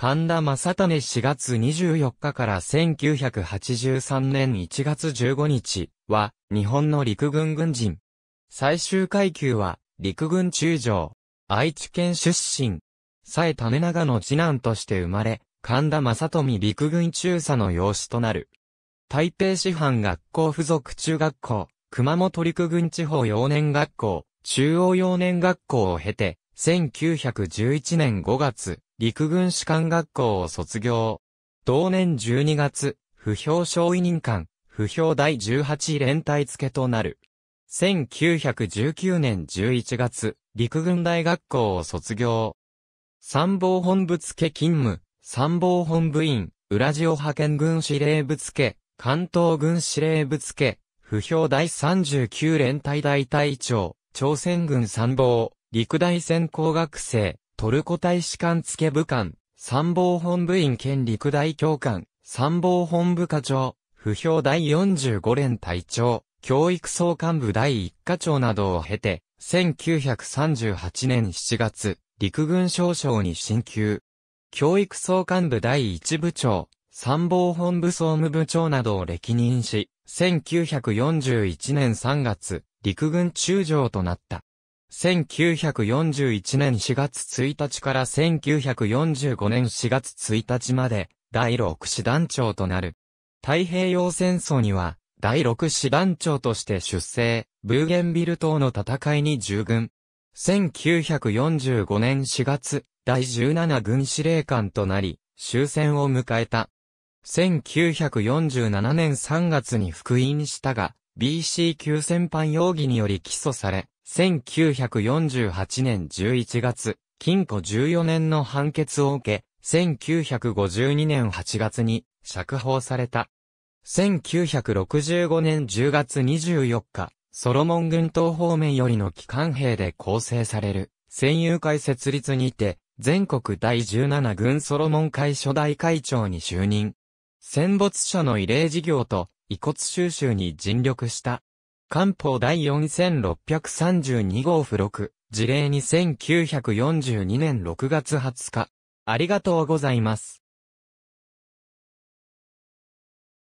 神田正種4月24日から1983年1月15日は日本の陸軍軍人。最終階級は陸軍中将。愛知県出身。さえ種長の次男として生まれ、神田正富陸軍中佐の養子となる。台北師範学校附属中学校、熊本陸軍地方幼年学校、中央幼年学校を経て、1911年5月、陸軍士官学校を卒業。同年12月、不評少委任官、不評第18連隊付となる。1919年11月、陸軍大学校を卒業。参謀本部付勤務、参謀本部員、裏地を派遣軍司令部付、関東軍司令部付、不評第39連隊大隊長、朝鮮軍参謀、陸大専攻学生、トルコ大使館付部官、参謀本部員兼陸大教官、参謀本部課長、不評第45連隊長、教育総幹部第1課長などを経て、1938年7月、陸軍少将に進級。教育総幹部第1部長、参謀本部総務部長などを歴任し、1941年3月、陸軍中将となった。1941年4月1日から1945年4月1日まで、第6師団長となる。太平洋戦争には、第6師団長として出征、ブーゲンビル島の戦いに従軍。1945年4月、第17軍司令官となり、終戦を迎えた。1947年3月に復員したが、BC 級戦犯容疑により起訴され、1948年11月、禁錮14年の判決を受け、1952年8月に釈放された。1965年10月24日、ソロモン軍島方面よりの機関兵で構成される、戦友会設立にて、全国第17軍ソロモン会初代会長に就任。戦没者の慰霊事業と遺骨収集に尽力した。官報第4632号付録、事例2 1942年6月20日。ありがとうございます。